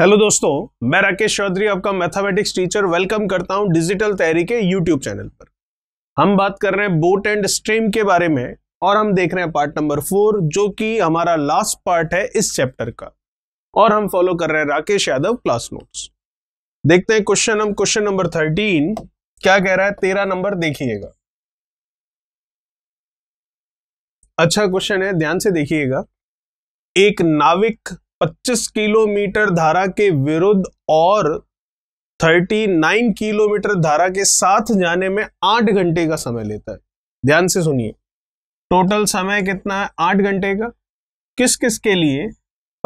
hello दोस्तों मैं राकेश चौधरी आपका मैथमेटिक्स टीचर वेलकम करता हूं डिजिटल तैयारी के यूट्यूब चैनल पर हम बात कर रहे हैं बोट एंड स्ट्रीम के बारे में और हम देख रहे हैं पार्ट नंबर फोर जो कि हमारा लास्ट पार्ट है इस चैप्टर का और हम फॉलो कर रहे हैं राकेश यादव क्लास नोट्स देखते हैं क्वेश्चन हम क्वेश्चन नंबर थर्टीन क्या कह रहा है तेरह नंबर देखिएगा अच्छा क्वेश्चन है ध्यान से देखिएगा एक नाविक 25 किलोमीटर धारा के विरुद्ध और 39 किलोमीटर धारा के साथ जाने में आठ घंटे का समय लेता है ध्यान से सुनिए टोटल समय कितना है आठ घंटे का किस किस के लिए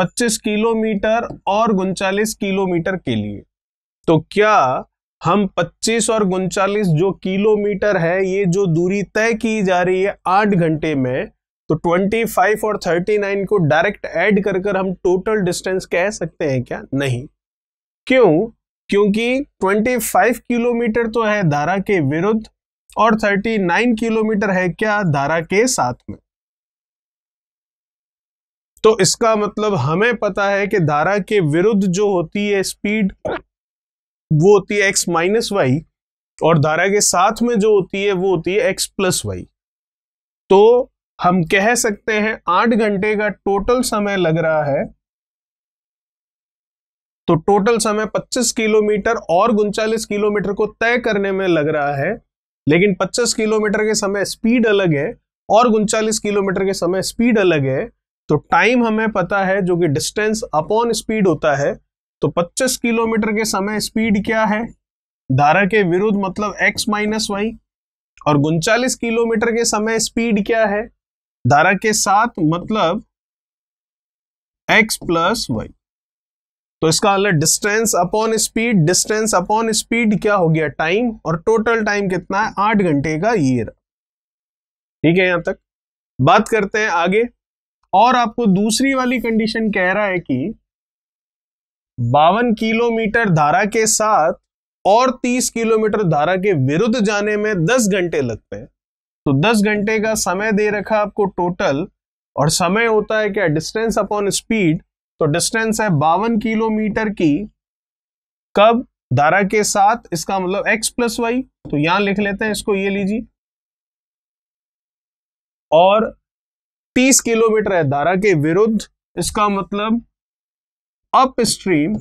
25 किलोमीटर और उनचालीस किलोमीटर के लिए तो क्या हम 25 और उनचालीस जो किलोमीटर है ये जो दूरी तय की जा रही है आठ घंटे में तो 25 और 39 को डायरेक्ट ऐड कर कर हम टोटल डिस्टेंस कह सकते हैं क्या नहीं क्यों क्योंकि 25 किलोमीटर तो है धारा के विरुद्ध और 39 किलोमीटर है क्या धारा के साथ में तो इसका मतलब हमें पता है कि धारा के विरुद्ध जो होती है स्पीड वो होती है एक्स माइनस वाई और धारा के साथ में जो होती है वो होती है एक्स प्लस वाई तो हम कह सकते हैं आठ घंटे का टोटल समय लग रहा है तो टोटल समय 25 किलोमीटर और उनचालीस किलोमीटर को तय करने में लग रहा है लेकिन 25 किलोमीटर के समय स्पीड अलग है और उनचालीस किलोमीटर के समय स्पीड अलग है तो टाइम हमें पता है जो कि डिस्टेंस अपॉन स्पीड होता है तो 25 किलोमीटर के समय स्पीड क्या है धारा के विरुद्ध मतलब x माइनस वाई और उनचालीस किलोमीटर के समय स्पीड क्या है धारा के साथ मतलब x प्लस वाई तो इसका अलग distance upon speed distance upon speed क्या हो गया टाइम और टोटल टाइम कितना है आठ घंटे का ये रहा ठीक है यहां तक बात करते हैं आगे और आपको दूसरी वाली कंडीशन कह रहा है कि बावन किलोमीटर धारा के साथ और 30 किलोमीटर धारा के विरुद्ध जाने में 10 घंटे लगते हैं तो 10 घंटे का समय दे रखा आपको टोटल और समय होता है क्या डिस्टेंस अपॉन स्पीड तो डिस्टेंस है बावन किलोमीटर की कब धारा के साथ इसका मतलब x प्लस वाई तो यहां लिख लेते हैं इसको ये लीजिए और 30 किलोमीटर है धारा के विरुद्ध इसका मतलब अप स्ट्रीम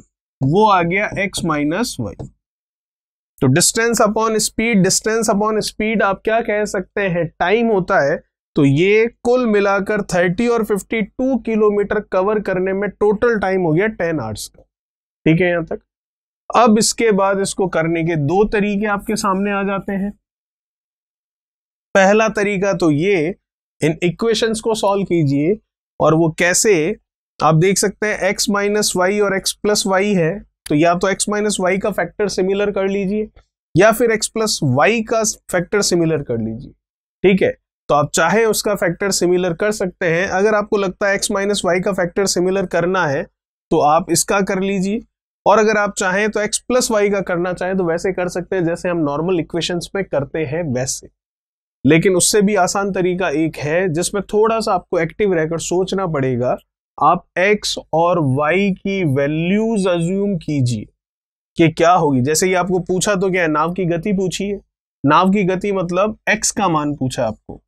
वो आ गया x माइनस वाई तो distance upon speed distance upon speed आप क्या कह सकते हैं टाइम होता है तो ये कुल मिलाकर 30 और 52 किलोमीटर कवर करने में टोटल टाइम हो गया 10 आवर्स का ठीक है यहाँ तक अब इसके बाद इसको करने के दो तरीके आपके सामने आ जाते हैं पहला तरीका तो ये इन इक्वेशंस को सॉल्व कीजिए और वो कैसे आप देख सकते हैं x माइनस वाई और x प्लस वाई है तो या तो एक्स माइनस वाई का फैक्टर सिमिलर कर लीजिए या फिर एक्स प्लस वाई का फैक्टर सिमिलर कर लीजिए ठीक है तो आप चाहे उसका फैक्टर सिमिलर कर सकते हैं अगर आपको लगता है एक्स माइनस वाई का फैक्टर सिमिलर करना है तो आप इसका कर लीजिए और अगर आप चाहें तो एक्स प्लस वाई का करना चाहें तो वैसे कर सकते हैं जैसे हम नॉर्मल इक्वेशंस में करते हैं वैसे लेकिन उससे भी आसान तरीका एक है जिसमें थोड़ा सा आपको एक्टिव रहकर सोचना पड़ेगा आप x और y की वैल्यूज अज्यूम कीजिए कि क्या होगी जैसे ही आपको पूछा तो क्या है नाव की गति पूछी है नाव की गति मतलब x का मान पूछा आपको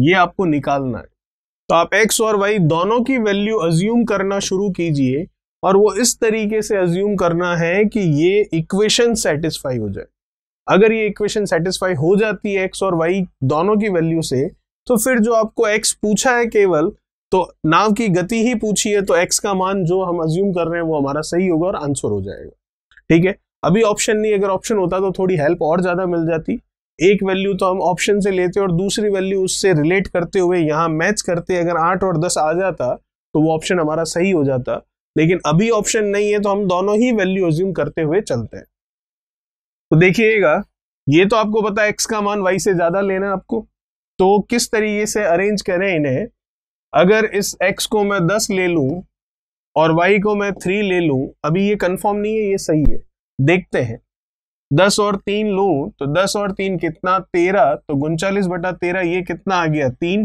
ये आपको निकालना है तो आप x और y दोनों की वैल्यू अज्यूम करना शुरू कीजिए और वो इस तरीके से अज्यूम करना है कि ये इक्वेशन सेटिस्फाई हो जाए अगर ये इक्वेशन सेटिस्फाई हो जाती है एक्स और वाई दोनों की वैल्यू से तो फिर जो आपको एक्स पूछा है केवल तो नाव की गति ही पूछी है तो एक्स का मान जो हम अज्यूम कर रहे हैं वो हमारा सही होगा और आंसर हो जाएगा ठीक है अभी ऑप्शन नहीं अगर ऑप्शन होता तो थोड़ी हेल्प और ज़्यादा मिल जाती एक वैल्यू तो हम ऑप्शन से लेते और दूसरी वैल्यू उससे रिलेट करते हुए यहाँ मैच करते अगर आठ और दस आ जाता तो वो ऑप्शन हमारा सही हो जाता लेकिन अभी ऑप्शन नहीं है तो हम दोनों ही वैल्यू अज्यूम करते हुए चलते हैं तो देखिएगा ये तो आपको पता है एक्स का मान वाई से ज़्यादा लेना आपको तो किस तरीके से अरेंज करें इन्हें अगर इस x को मैं 10 ले लूं और y को मैं 3 ले लूं अभी ये कंफर्म नहीं है ये सही है देखते हैं 10 और 3 लू तो 10 और 3 कितना 13 तो उनचालीस बटा तेरह ये कितना आ गया तीन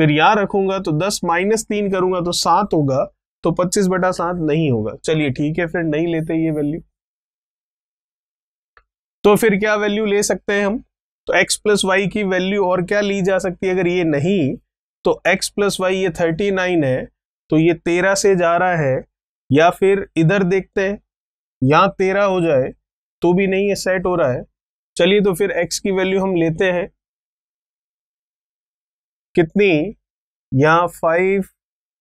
फिर यहां रखूंगा तो 10 माइनस तीन करूंगा तो सात होगा तो 25 बटा सात नहीं होगा चलिए ठीक है फिर नहीं लेते ये वैल्यू तो फिर क्या वैल्यू ले सकते हैं हम तो x प्लस वाई की वैल्यू और क्या ली जा सकती है अगर ये नहीं तो x प्लस वाई ये थर्टी नाइन है तो ये तेरह से जा रहा है या फिर इधर देखते हैं यहाँ तेरह हो जाए तो भी नहीं ये सेट हो रहा है चलिए तो फिर x की वैल्यू हम लेते हैं कितनी यहाँ फाइव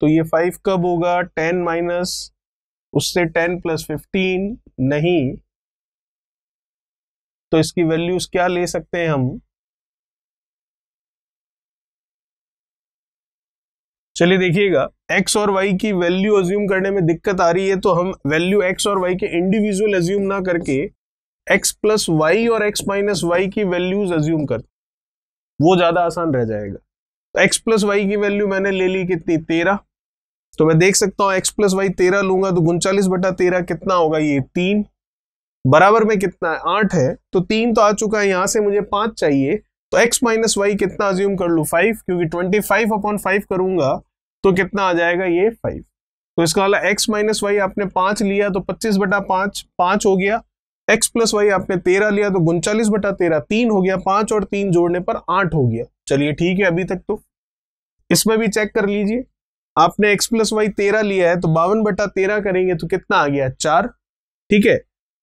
तो ये फाइव कब होगा टेन माइनस उससे टेन प्लस फिफ्टीन नहीं तो इसकी वैल्यूज क्या ले सकते हैं हम चलिए देखिएगा x और y की वैल्यू अज्यूम करने में दिक्कत आ रही है तो हम वैल्यू x और y के इंडिविजुअल एज्यूम ना करके x प्लस वाई और x माइनस वाई की वैल्यूज एज्यूम कर वो ज़्यादा आसान रह जाएगा तो एक्स प्लस वाई की वैल्यू मैंने ले ली कितनी तेरह तो मैं देख सकता हूँ एक्स प्लस वाई तेरह लूंगा तो उनचालीस बटा तेरह कितना होगा ये तीन बराबर में कितना है आठ है तो तीन तो आ चुका है यहां से मुझे पांच चाहिए तो x माइनस वाई कितना अज्यूम कर लू फाइव क्योंकि ट्वेंटी फाइव अपॉन फाइव करूंगा तो कितना आ जाएगा ये फाइव तो इसका वाला x माइनस वाई आपने पाँच लिया तो पच्चीस बटा पांच पांच हो गया x प्लस वाई आपने तेरह लिया तो उनचालीस बटा तेरह तीन हो गया पांच और तीन जोड़ने पर आठ हो गया चलिए ठीक है अभी तक तो इसमें भी चेक कर लीजिए आपने x प्लस वाई तेरह लिया है तो बावन बटा तेरह करेंगे तो कितना आ गया चार ठीक है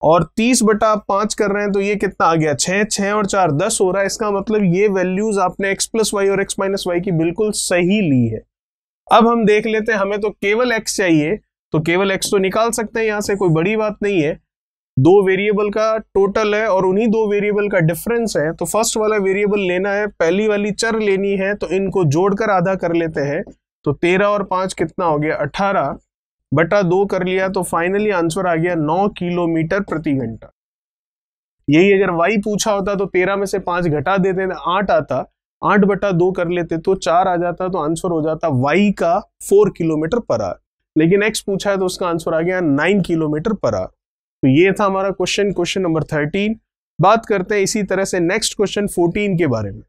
और तीस बटा आप पांच कर रहे हैं तो ये कितना आ गया छह छः और चार दस हो रहा है इसका मतलब ये वैल्यूज आपने एक्स प्लस वाई और एक्स माइनस वाई की बिल्कुल सही ली है अब हम देख लेते हैं हमें तो केवल एक्स चाहिए तो केवल एक्स तो निकाल सकते हैं यहां से कोई बड़ी बात नहीं है दो वेरिएबल का टोटल है और उन्हीं दो वेरिएबल का डिफरेंस है तो फर्स्ट वाला वेरिएबल लेना है पहली वाली चर लेनी है तो इनको जोड़कर आधा कर लेते हैं तो तेरह और पांच कितना हो गया अठारह बटा दो कर लिया तो फाइनली आंसर आ गया नौ किलोमीटर प्रति घंटा यही अगर वाई पूछा होता तो तेरह में से पांच घटा देते तो आठ आता आठ बटा दो कर लेते तो चार आ जाता तो आंसर हो जाता वाई का फोर किलोमीटर पर आर लेकिन एक्स पूछा है तो उसका आंसर आ गया नाइन किलोमीटर पर आर तो ये था हमारा क्वेश्चन क्वेश्चन नंबर थर्टीन बात करते हैं इसी तरह से नेक्स्ट क्वेश्चन फोर्टीन के बारे में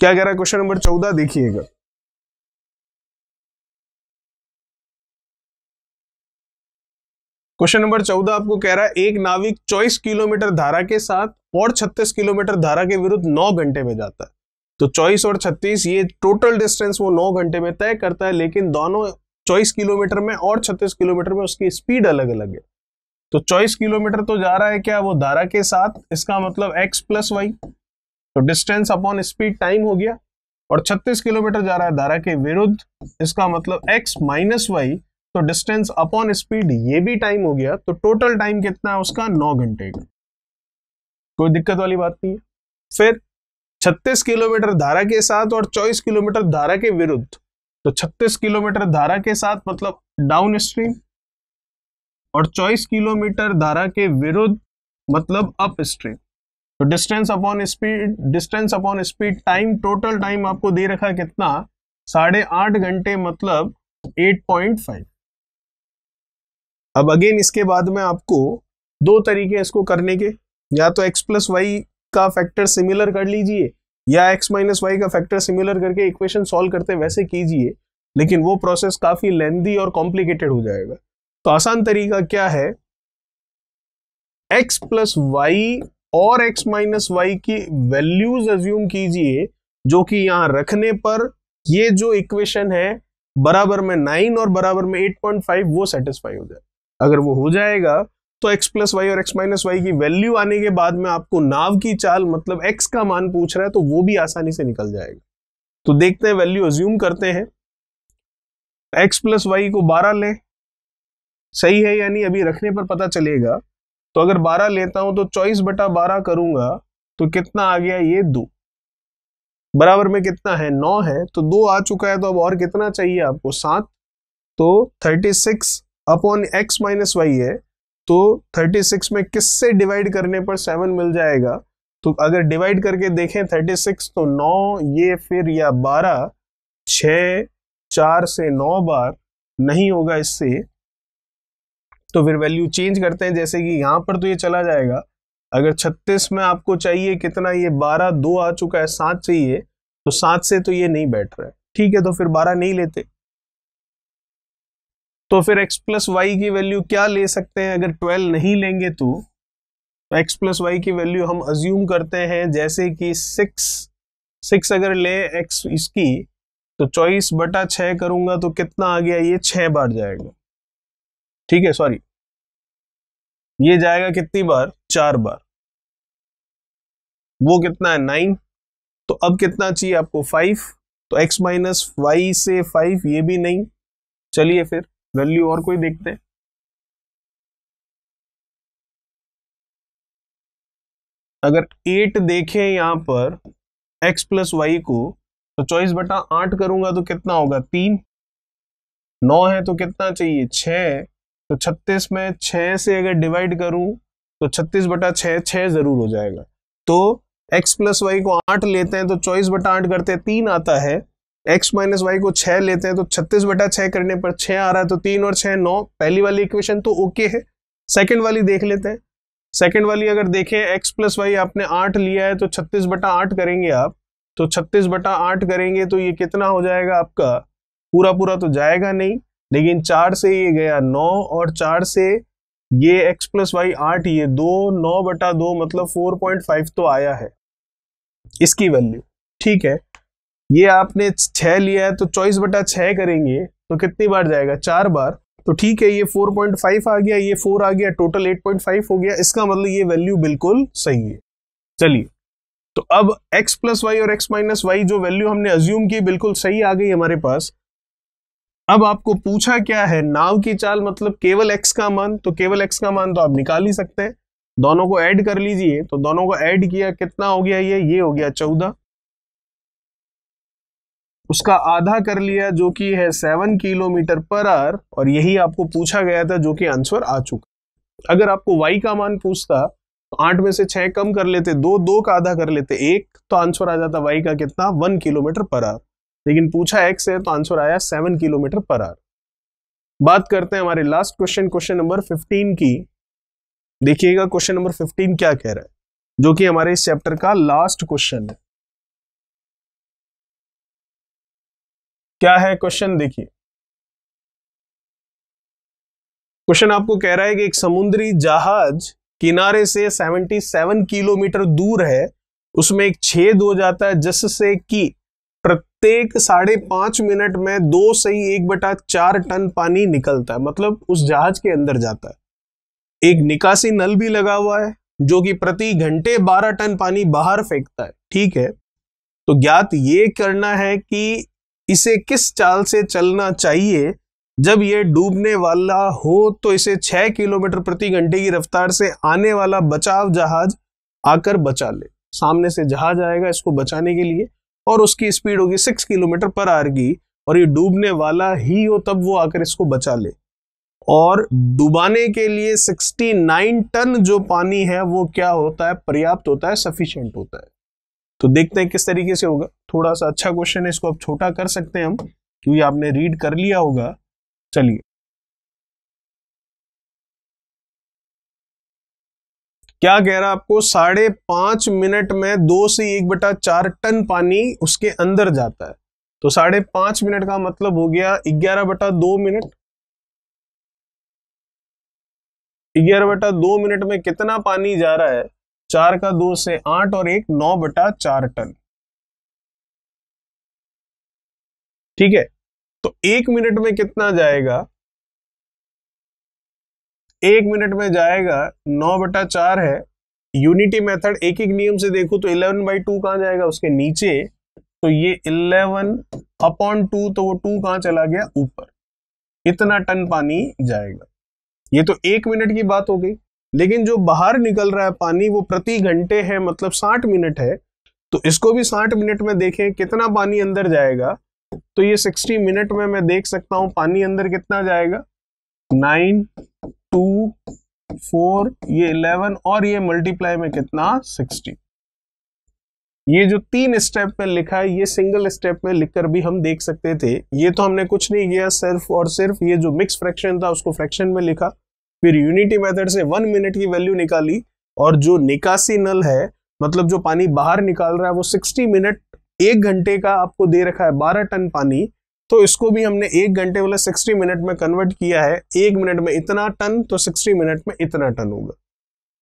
क्या कह रहा है क्वेश्चन नंबर चौदह देखिएगा क्वेश्चन नंबर चौदह आपको कह रहा है एक नाविक चौबीस किलोमीटर धारा के साथ और छत्तीस किलोमीटर धारा के विरुद्ध नौ घंटे में जाता है तो चौबीस और छत्तीस ये टोटल डिस्टेंस वो नौ घंटे में तय करता है लेकिन दोनों चौबीस किलोमीटर में और छत्तीस किलोमीटर में उसकी स्पीड अलग अलग है तो चौबीस किलोमीटर तो जा रहा है क्या वो धारा के साथ इसका मतलब एक्स प्लस वाई तो डिस्टेंस अपॉन स्पीड टाइम हो गया और छत्तीस किलोमीटर जा रहा है धारा के विरुद्ध इसका मतलब x माइनस वाई तो डिस्टेंस अपॉन स्पीड ये भी टाइम हो गया तो टोटल टाइम कितना है उसका नौ घंटे का कोई दिक्कत वाली बात नहीं है फिर 36 किलोमीटर धारा के साथ और 24 किलोमीटर धारा के विरुद्ध तो 36 किलोमीटर धारा के साथ मतलब डाउन स्ट्रीम और 24 किलोमीटर धारा के विरुद्ध मतलब अप स्ट्रीम तो distance upon speed distance upon speed time total time आपको दे रखा कितना साढ़े आठ घंटे मतलब 8.5 अब अगेन इसके बाद में आपको दो तरीके हैं इसको करने के या तो एक्स प्लस वाई का फैक्टर सिमिलर कर लीजिए या एक्स माइनस वाई का फैक्टर सिमिलर करके इक्वेशन सॉल्व करते वैसे कीजिए लेकिन वो प्रोसेस काफ़ी लेंदी और कॉम्प्लिकेटेड हो जाएगा तो आसान तरीका क्या है एक्स प्लस वाई और एक्स माइनस वाई की वैल्यूज एज्यूम कीजिए जो कि यहाँ रखने पर ये जो इक्वेशन है बराबर में नाइन और बराबर में एट पॉइंट फाइव वो सेटिस्फाई हो जाए अगर वो हो जाएगा तो x प्लस वाई और x माइनस वाई की वैल्यू आने के बाद में आपको नाव की चाल मतलब x का मान पूछ रहा है तो वो भी आसानी से निकल जाएगा तो देखते हैं वैल्यू अज्यूम करते हैं x प्लस वाई को 12 लें सही है यानी अभी रखने पर पता चलेगा तो अगर 12 लेता हूं तो चौबीस बटा बारह करूंगा तो कितना आ गया ये दो बराबर में कितना है नौ है तो दो आ चुका है तो अब और कितना चाहिए आपको सात तो thirty six upon x minus y है तो 36 में किससे डिवाइड करने पर सेवन मिल जाएगा तो अगर डिवाइड करके देखें 36 तो नौ ये फिर या बारह छ चार से नौ बार नहीं होगा इससे तो फिर वैल्यू चेंज करते हैं जैसे कि यहां पर तो ये चला जाएगा अगर 36 में आपको चाहिए कितना ये 12 दो आ चुका है सात चाहिए तो सात से तो ये नहीं बैठ रहा है ठीक है तो फिर 12 नहीं लेते तो फिर x प्लस वाई की वैल्यू क्या ले सकते हैं अगर 12 नहीं लेंगे तो तो x प्लस वाई की वैल्यू हम अज्यूम करते हैं जैसे कि 6 6 अगर ले x इसकी तो चौबीस बटा छः करूंगा तो कितना आ गया ये छह बार जाएगा ठीक है सॉरी ये जाएगा कितनी बार चार बार वो कितना है नाइन तो अब कितना चाहिए आपको फाइव तो x माइनस वाई से फाइव ये भी नहीं चलिए फिर वैल्यू और कोई देखते हैं अगर एट देखें यहां पर एक्स प्लस वाई को तो चौबीस बटा आठ करूंगा तो कितना होगा तीन नौ है तो कितना चाहिए छ तो छत्तीस में छ से अगर डिवाइड करूं तो छत्तीस बटा छ छः जरूर हो जाएगा तो एक्स प्लस वाई को आठ लेते हैं तो चौबीस बटा आठ करते हैं तीन आता है एक्स माइनस वाई को छह लेते हैं तो छत्तीस बटा छह करने पर छह आ रहा है तो तीन और छह नौ पहली वाली इक्वेशन तो ओके है सेकेंड वाली देख लेते हैं सेकेंड वाली अगर देखें एक्स प्लस वाई आपने आठ लिया है तो छत्तीस बटा आठ करेंगे आप तो छत्तीस बटा आठ करेंगे तो ये कितना हो जाएगा आपका पूरा पूरा तो जाएगा नहीं लेकिन चार से ये गया नौ और चार से ये एक्स प्लस वाई आठ ये दो नौ बटा दो मतलब फोर पॉइंट फाइव तो आया है इसकी वैल्यू ठीक है ये आपने छह लिया है तो चौबीस बटा छह करेंगे तो कितनी बार जाएगा चार बार तो ठीक है ये 4.5 आ गया ये 4 आ गया टोटल 8.5 हो गया इसका मतलब ये वैल्यू बिल्कुल सही है चलिए तो अब x प्लस वाई और x माइनस वाई जो वैल्यू हमने अज्यूम की बिल्कुल सही आ गई हमारे पास अब आपको पूछा क्या है नाव की चाल मतलब केवल x का मान तो केवल x का मान तो आप निकाल ही सकते हैं दोनों को ऐड कर लीजिए तो दोनों को ऐड किया कितना हो गया ये ये हो गया चौदह उसका आधा कर लिया जो कि है सेवन किलोमीटर पर आवर और यही आपको पूछा गया था जो कि आंसर आ चुका अगर आपको वाई का मान पूछता तो आठ में से छह कम कर लेते दो दो का आधा कर लेते एक तो आंसर आ जाता वाई का कितना वन किलोमीटर पर आवर लेकिन पूछा एक्स है तो आंसर आया सेवन किलोमीटर पर आवर बात करते हैं हमारे last question question number fifteen की देखिएगा क्वेश्चन नंबर फिफ्टीन क्या कह रहा है जो कि हमारे इस चैप्टर का लास्ट क्वेश्चन है क्या है क्वेश्चन देखिए क्वेश्चन आपको कह रहा है कि एक समुद्री जहाज किनारे से 77 किलोमीटर दूर है उसमें एक छेद हो जाता है जिससे कि प्रत्येक साढ़े पांच मिनट में दो से ही एक बटा चार टन पानी निकलता है मतलब उस जहाज के अंदर जाता है एक निकासी नल भी लगा हुआ है जो कि प्रति घंटे बारह टन पानी बाहर फेंकता है ठीक है तो ज्ञात ये करना है कि इसे किस चाल से चलना चाहिए जब यह डूबने वाला हो तो इसे 6 किलोमीटर प्रति घंटे की रफ्तार से आने वाला बचाव जहाज आकर बचा ले सामने से जहाज आएगा इसको बचाने के लिए और उसकी स्पीड होगी सिक्स किलोमीटर पर आर की और ये डूबने वाला ही हो तब वो आकर इसको बचा ले और डुबाने के लिए 69 टन जो पानी है वो क्या होता है पर्याप्त होता है सफिशियंट होता है तो देखते हैं किस तरीके से होगा थोड़ा सा अच्छा क्वेश्चन है इसको आप छोटा कर सकते हैं हम क्योंकि आपने रीड कर लिया होगा चलिए क्या कह रहा आपको साढ़े पांच मिनट में दो से एक बटा चार टन पानी उसके अंदर जाता है तो साढ़े पांच मिनट का मतलब हो गया ग्यारह बटा दो मिनट ग्यारह बटा दो मिनट में कितना पानी जा रहा है चार का दो से आठ और एक नौ बटा चार टन ठीक है तो एक मिनट में कितना जाएगा एक मिनट में जाएगा नौ बटा चार है यूनिटी मेथड एक एक नियम से देखो तो इलेवन बाई टू कहां जाएगा उसके नीचे तो ये इलेवन अपॉन टू तो वो टू कहां चला गया ऊपर इतना टन पानी जाएगा ये तो एक मिनट की बात हो गई लेकिन जो बाहर निकल रहा है पानी वो प्रति घंटे है मतलब साठ मिनट है तो इसको भी साठ मिनट में देखें कितना पानी अंदर जाएगा तो ये सिक्सटी मिनट में मैं देख सकता हूं पानी अंदर कितना जाएगा नाइन टू फोर ये इलेवन और ये मल्टीप्लाई में कितना सिक्सटी ये जो तीन स्टेप में लिखा है ये सिंगल स्टेप में लिखकर भी हम देख सकते थे ये तो हमने कुछ नहीं किया सिर्फ और सिर्फ ये जो मिक्स फ्रैक्शन था उसको फ्रैक्शन में लिखा फिर यूनिटी मेथड से वन मिनट की वैल्यू निकाली और जो निकासी नल है मतलब जो पानी बाहर निकाल रहा है वो सिक्सटी मिनट एक घंटे का आपको दे रखा है बारह टन पानी तो इसको भी हमने एक घंटे वाला सिक्सटी मिनट में कन्वर्ट किया है एक मिनट में इतना टन तो सिक्सटी मिनट में इतना टन होगा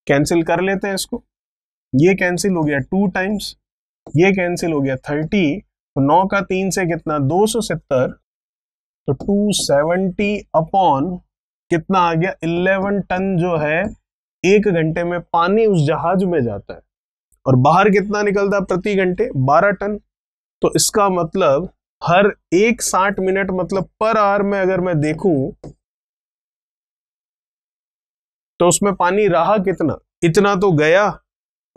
कैंसिल कर लेते हैं इसको ये कैंसिल हो गया टू टाइम्स ये कैंसिल हो गया थर्टी तो नौ का तीन से कितना दो सौ सत्तर तो टू सेवेंटी अपॉन कितना आ गया इलेवन टन जो है एक घंटे में पानी उस जहाज में जाता है और बाहर कितना निकलता है प्रति घंटे बारह टन तो इसका मतलब हर एक साठ मिनट मतलब पर आवर में अगर मैं देखूं तो उसमें पानी रहा कितना इतना तो गया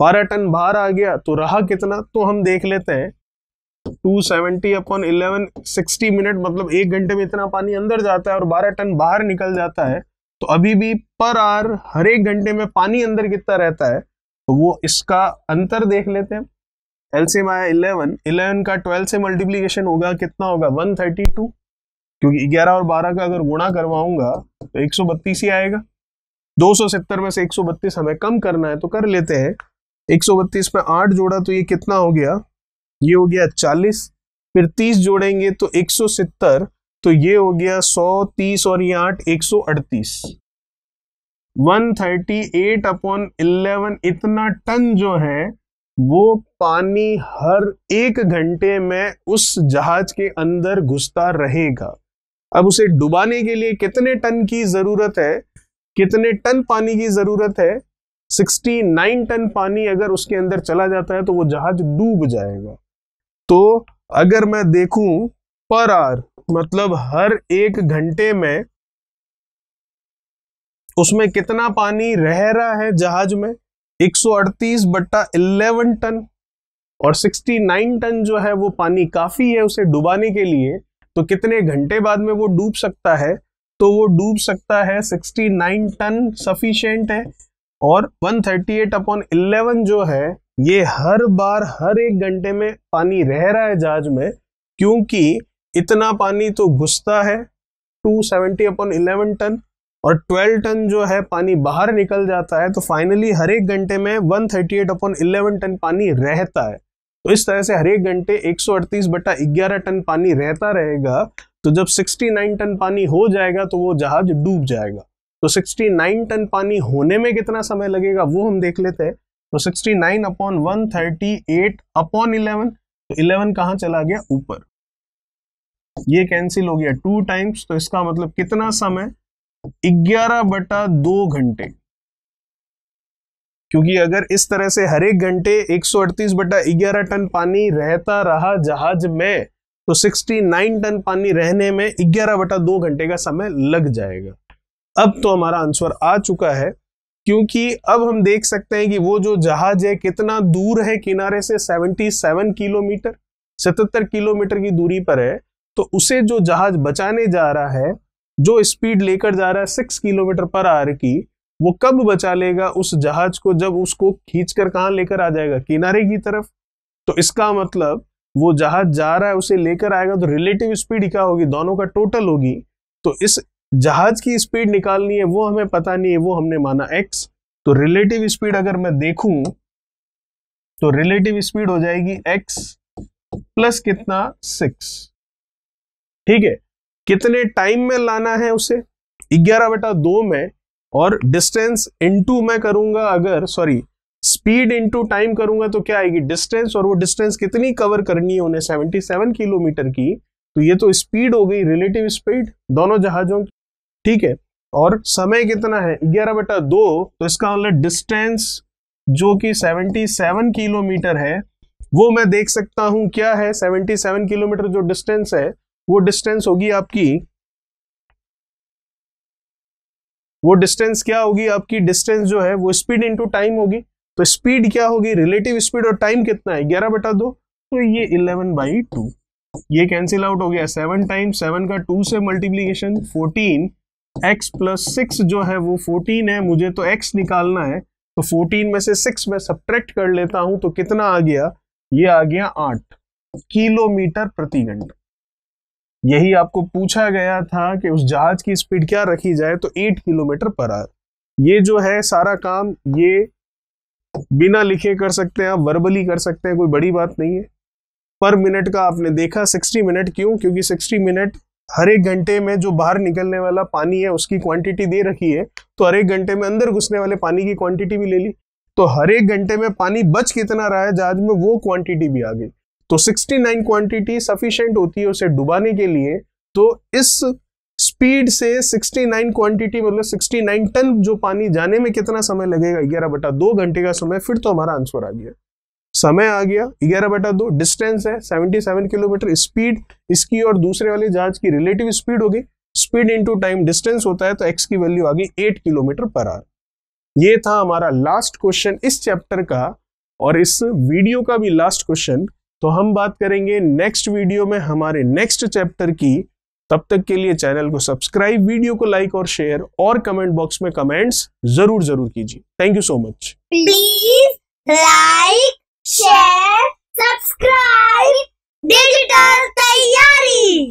बारह टन बाहर आ गया तो रहा कितना तो हम देख लेते हैं two seventy upon eleven sixty minute मतलब एक घंटे में इतना पानी अंदर जाता है और बारह टन बाहर निकल जाता है तो अभी भी पर आर हर एक घंटे में पानी अंदर कितना रहता है तो वो इसका अंतर देख लेते हैं एलसीएम आया इलेवन इलेवन का ट्वेल्व से मल्टीप्लीकेशन होगा कितना होगा वन थर्टी टू क्योंकि ग्यारह और बारह का अगर गुणा करवाऊंगा तो एक सौ बत्तीस ही आएगा दो सौ सत्तर में से एक सौ बत्तीस हमें कम करना है तो कर लेते हैं एक सौ बत्तीस में आठ जोड़ा तो ये कितना हो गया ये हो गया चालीस फिर तीस जोड़ेंगे तो एक सौ सितर तो ये हो गया सौ तीस और ये आठ एक सौ अड़तीस one thirty eight upon eleven इतना टन जो है वो पानी हर एक घंटे में उस जहाज के अंदर घुसता रहेगा अब उसे डुबाने के लिए कितने टन की जरूरत है कितने टन पानी की जरूरत है 69 टन पानी अगर उसके अंदर चला जाता है तो वो जहाज डूब जाएगा तो अगर मैं देखूं पर आर मतलब हर एक घंटे में उसमें कितना पानी रह रहा है जहाज में 138 बट्टा 11 टन और 69 टन जो है वो पानी काफी है उसे डुबाने के लिए तो कितने घंटे बाद में वो डूब सकता है तो वो डूब सकता है 69 टन सफिशियंट है और 138 अपॉन इलेवन जो है ये हर बार हर एक घंटे में पानी रह रहा है जहाज में क्योंकि इतना पानी तो घुसता है 270 अपॉन इलेवन टन और 12 टन जो है पानी बाहर निकल जाता है तो फाइनली हर एक घंटे में 138 अपॉन इलेवन टन पानी रहता है तो इस तरह से हर एक घंटे 138 बटा ग्यारह टन पानी रहता रहेगा तो जब 69 टन पानी हो जाएगा तो वो जहाज डूब जाएगा तो 69 टन पानी होने में कितना समय लगेगा वो हम देख लेते हैं तो 69 अपॉन एट अपॉन इलेवन तो इलेवन कहां चला गया ऊपर ये कैंसिल हो गया टू टाइम्स तो इसका मतलब कितना समय 11 बटा दो घंटे क्योंकि अगर इस तरह से हर एक घंटे 138 बटा 11 टन पानी रहता रहा जहाज में तो 69 टन पानी रहने में 11 बटा दो घंटे का समय लग जाएगा अब तो हमारा आंसर आ चुका है क्योंकि अब हम देख सकते हैं कि वो जो जहाज है कितना दूर है किनारे से 77 किलोमीटर 77 किलोमीटर की दूरी पर है तो उसे जो जहाज बचाने जा रहा है जो स्पीड लेकर जा रहा है सिक्स किलोमीटर पर आर की वो कब बचा लेगा उस जहाज को जब उसको खींच कर कहाँ लेकर आ जाएगा किनारे की तरफ तो इसका मतलब वो जहाज जा रहा है उसे लेकर आएगा तो रिलेटिव स्पीड क्या होगी दोनों का टोटल होगी तो इस जहाज की स्पीड निकालनी है वो हमें पता नहीं है वो हमने माना एक्स तो रिलेटिव स्पीड अगर मैं देखूं तो रिलेटिव स्पीड हो जाएगी एक्स प्लस कितना सिक्स ठीक है कितने टाइम में लाना है उसे ग्यारह बटा दो में और डिस्टेंस इनटू मैं करूंगा अगर सॉरी स्पीड इनटू टाइम करूंगा तो क्या आएगी डिस्टेंस और वो डिस्टेंस कितनी कवर करनी है उन्हें 77 किलोमीटर की तो ये तो स्पीड हो गई रिलेटिव स्पीड दोनों जहाजों की ठीक है और समय कितना है ग्यारह बटा दो तो इसका मतलब डिस्टेंस जो कि 77 किलोमीटर है वो मैं देख सकता हूं क्या है 77 किलोमीटर जो डिस्टेंस है वो डिस्टेंस होगी आपकी वो डिस्टेंस क्या होगी आपकी डिस्टेंस जो है वो स्पीड इनटू टाइम होगी तो स्पीड क्या होगी रिलेटिव स्पीड और टाइम कितना है ग्यारह बटा दो तो ये इलेवन बाई टू ये कैंसिल आउट हो गया सेवन टाइम सेवन का टू से multiplication fourteen x plus six जो है वो फोर्टीन है मुझे तो x निकालना है तो फोर्टीन में से सिक्स में सब्ट्रैक्ट कर लेता हूं तो कितना आ गया ये आ गया आठ किलोमीटर प्रति घंटा यही आपको पूछा गया था कि उस जहाज की स्पीड क्या रखी जाए तो एट किलोमीटर पर आवर ये जो है सारा काम ये बिना लिखे कर सकते हैं आप वर्बली कर सकते हैं कोई बड़ी बात नहीं है पर मिनट का आपने देखा सिक्सटी मिनट क्यों क्योंकि सिक्सटी मिनट हर एक घंटे में जो बाहर निकलने वाला पानी है उसकी क्वांटिटी दे रखी है तो हर एक घंटे में अंदर घुसने वाले पानी की क्वांटिटी भी ले ली तो हर एक घंटे में पानी बच कितना रहा है जहाज में वो क्वांटिटी भी आ गई तो 69 क्वांटिटी सफिशेंट होती है उसे डुबाने के लिए तो इस स्पीड से 69 क्वांटिटी मतलब 69 टन जो पानी जाने में कितना समय लगेगा ग्यारह बटा दो घंटे का समय फिर तो हमारा आंसर आ गया समय आ गया ग्यारह बटा दो डिस्टेंस है 77 किलोमीटर स्पीड इसकी और दूसरे वाले जहाज की रिलेटिव स्पीड होगी स्पीड टू टाइम डिस्टेंस होता है तो एक्स की वैल्यू आ गई एट किलोमीटर पर आवर ये था हमारा लास्ट क्वेश्चन इस चैप्टर का और इस वीडियो का भी लास्ट क्वेश्चन तो हम बात करेंगे नेक्स्ट वीडियो में हमारे नेक्स्ट चैप्टर की तब तक के लिए चैनल को सब्सक्राइब वीडियो को लाइक और शेयर और कमेंट बॉक्स में कमेंट्स जरूर जरूर कीजिए thank you so much please like share, subscribe, digital तैयारी